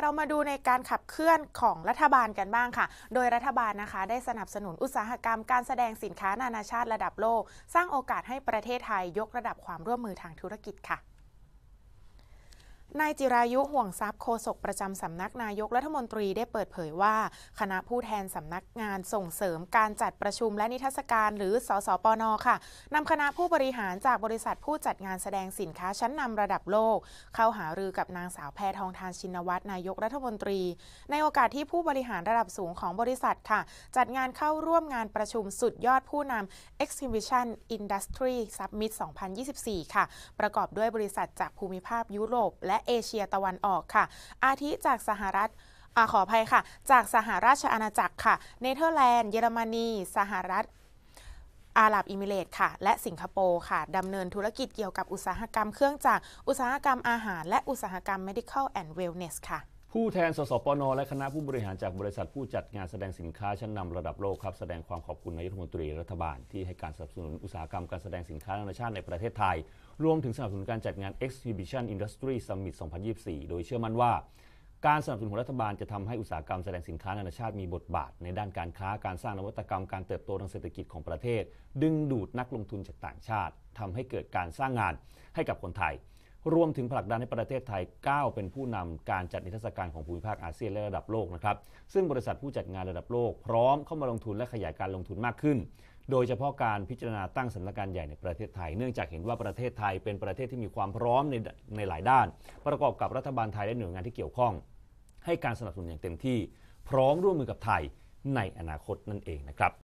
เรามาดูในการขับเคลื่อนของรัฐบาลกันบ้างค่ะ โดยรัฐบาลนะคะ ได้สนับสนุนอุตสาหกรรม การแสดงสินค้านานาชาติระดับโลก สร้างโอกาสให้ประเทศไทยยกระดับความร่วมมือทางธุรกิจค่ะนายจิรายุห่วงทรัพย์โฆษกประจำสำนักนายกรัฐมนตรีได้เปิดเผยว่า คณะผู้แทนสำนักงานส่งเสริมการจัดประชุมและนิทรรศการหรือสสปนค่ะนำคณะผู้บริหารจากบริษัทผู้จัดงานแสดงสินค้าชั้นนำระดับโลก เข้าหารือกับนางสาวแพทองทานชินวัตรนายกรัฐมนตรี ในโอกาสที่ผู้บริหารระดับสูงของบริษัทค่ะ จัดงานเข้าร่วมงานประชุมสุดยอดผู้นำ Exhibition Industry Summit 2024 ค่ะ ประกอบด้วยบริษัทจากภูมิภาคยุโรปและเอเชียตะวันออกค่ะ อาทิจากสหรัฐอขออภัยค่ะ จากสหราชอาณาจักรค่ะเนเธอร์แลนด์เยอรมนีสหรัฐอาหรับอิมิเรตค่ะ และสิงคโปร์ค่ะดำเนินธุรกิจเกี่ยวกับอุตสาหกรรมเครื่องจักรอุตสาหกรรมอาหารและอุตสาหกรรม medical and wellness ค่ะผู้แทนสสปนและคณะผู้บริหารจากบริษัทผู้จัดงานแสดงสินค้า ชั้นนำระดับโลกครับ แสดงความขอบคุณนายกรัฐมนตรีรัฐบาล ที่ให้การสนับสนุนอุตสาหกรรมการแสดงสินค้านานาชาติในประเทศไทย รวมถึงสนับสนุนการจัดงาน Exhibition Industry Summit 2024 โดยเชื่อมั่นว่าการสนับสนุนของรัฐบาลจะทำให้อุตสาหกรรมแสดงสินค้านานาชาติมีบทบาท ในด้านการค้าการสร้างนวัตกรรมการเติบโตทางเศรษฐกิจของประเทศ ดึงดูดนักลงทุนจากต่างชาติ ทำให้เกิดการสร้างงานให้กับคนไทยรวมถึงผลักดันให้ประเทศไทยก้าวเป็นผู้นำการจัดนิทรรศการของภูมิภาคอาเซียนและระดับโลกนะครับ ซึ่งบริษัทผู้จัดงานระดับโลกพร้อมเข้ามาลงทุนและขยายการลงทุนมากขึ้น โดยเฉพาะการพิจารณาตั้งสำนักงานใหญ่ในประเทศไทยเนื่องจากเห็นว่าประเทศไทยเป็นประเทศที่มีความพร้อมในในหลายด้าน ประกอบกับรัฐบาลไทยและหน่วยงานที่เกี่ยวข้องให้การสนับสนุนอย่างเต็มที่พร้อมร่วมมือกับไทยในอนาคตนั่นเองนะครับ